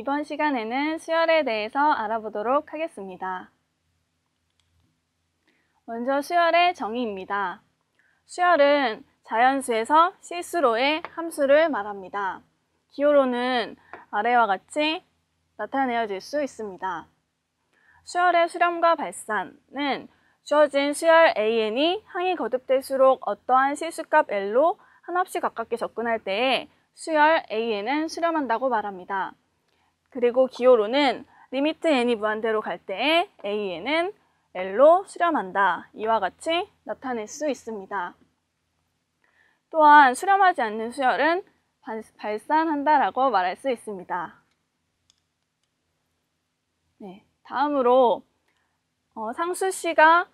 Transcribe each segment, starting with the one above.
이번 시간에는 수열에 대해서 알아보도록 하겠습니다. 먼저 수열의 정의입니다. 수열은 자연수에서 실수로의 함수를 말합니다. 기호로는 아래와 같이 나타내어질 수 있습니다. 수열의 수렴과 발산은 주어진 수열 AN이 항이 거듭될수록 어떠한 실수값 L로 한없이 가깝게 접근할 때에 수열 AN은 수렴한다고 말합니다. 그리고 기호로는 리미트 n이 무한대로 갈 때에 a에는 l로 수렴한다. 이와 같이 나타낼 수 있습니다. 또한 수렴하지 않는 수열은 발산한다라고 말할 수 있습니다. 네, 다음으로 어, 상수씨가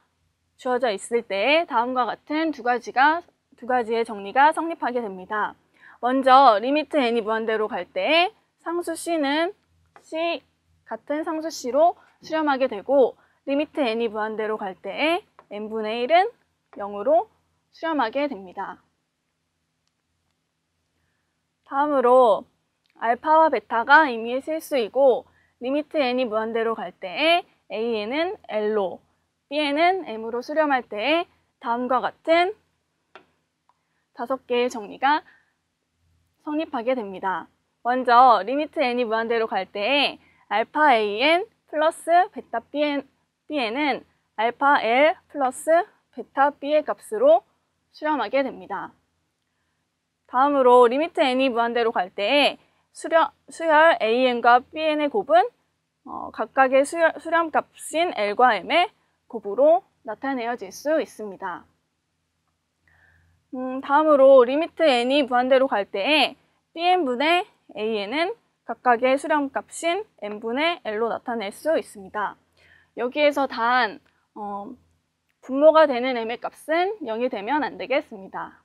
주어져 있을 때 다음과 같은 두 가지가 두 가지의 정리가 성립하게 됩니다. 먼저 리미트 n이 무한대로 갈 때 상수씨는 역시 같은 상수씨로 수렴하게 되고 리미트 n이 무한대로 갈 때에 n분의 1은 0으로 수렴하게 됩니다. 다음으로 알파와 베타가 임의의 실수이고 리미트 n이 무한대로 갈 때에 an은 l로 bn은 m으로 수렴할 때에 다음과 같은 다섯 개의 정리가 성립하게 됩니다. 먼저 리미트 n이 무한대로 갈 때에 알파 an 플러스 베타 bn, bn은 알파 l 플러스 베타 b의 값으로 수렴하게 됩니다. 다음으로 리미트 n이 무한대로 갈 때에 수렴, 수열 an과 bn의 곱은 어, 각각의 수열, 수렴값인 l과 m의 곱으로 나타내어질 수 있습니다. 음, 다음으로 리미트 n이 무한대로 갈 때에 bn분의 a에는 각각의 수렴값인 n분의 l로 나타낼 수 있습니다. 여기에서 단 어, 분모가 되는 m의 값은 0이 되면 안 되겠습니다.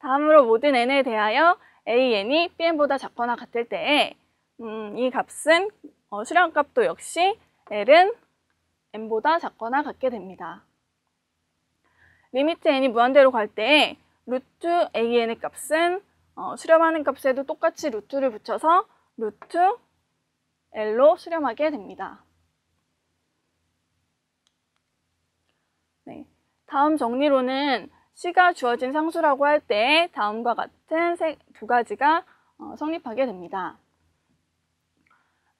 다음으로 모든 n에 대하여 an이 bn보다 작거나 같을 때에 음, 이 값은 어, 수렴값도 역시 l은 n보다 작거나 같게 됩니다. 리미트 n이 무한대로 갈 때에 루트 an의 값은 어, 수렴하는 값에도 똑같이 루트를 붙여서 루트 L로 수렴하게 됩니다. 네, 다음 정리로는 C가 주어진 상수라고 할 때 다음과 같은 세, 두 가지가 어, 성립하게 됩니다.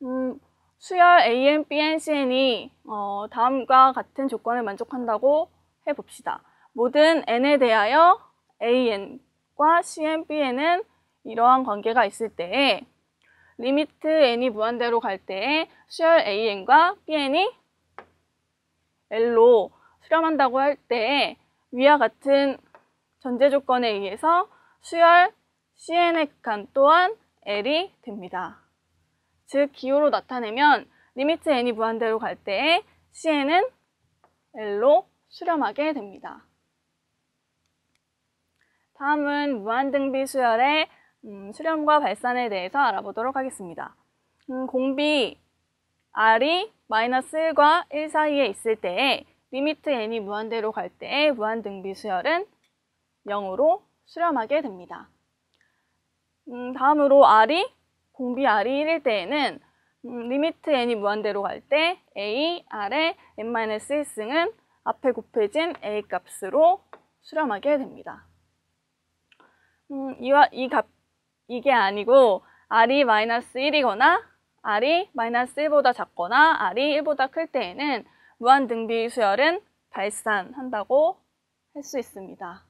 음, 수열 AN, BN, CN이 어, 다음과 같은 조건을 만족한다고 해봅시다. 모든 n에 대하여 an, 과 CMB에는 이러한 관계가 있을 때에 리미트 n이 무한대로 갈 때에 수열 an과 bn이 l로 수렴한다고 할 때에 위와 같은 전제 조건에 의해서 수열 cn의 극한 또한 l이 됩니다. 즉 기호로 나타내면 리미트 n이 무한대로 갈 때에 cn은 l로 수렴하게 됩니다. 다음은 무한등비 수열의 음, 수렴과 발산에 대해서 알아보도록 하겠습니다. 음, 공비 R이 마이너스 1과 1 사이에 있을 때에 리미트 n이 무한대로 갈 때에 무한등비 수열은 0으로 수렴하게 됩니다. 음, 다음으로 R이 공비 R이 1일 때에는 음, 리미트 n이 무한대로 갈 때 a, r의 n-1승은 앞에 곱해진 a 값으로 수렴하게 됩니다. 음, 이와 이 값, 이게 아니고 r이 마이너스 1이거나 r이 마이너스 1보다 작거나 r이 1보다 클 때에는 무한등비 수열은 발산한다고 할 수 있습니다.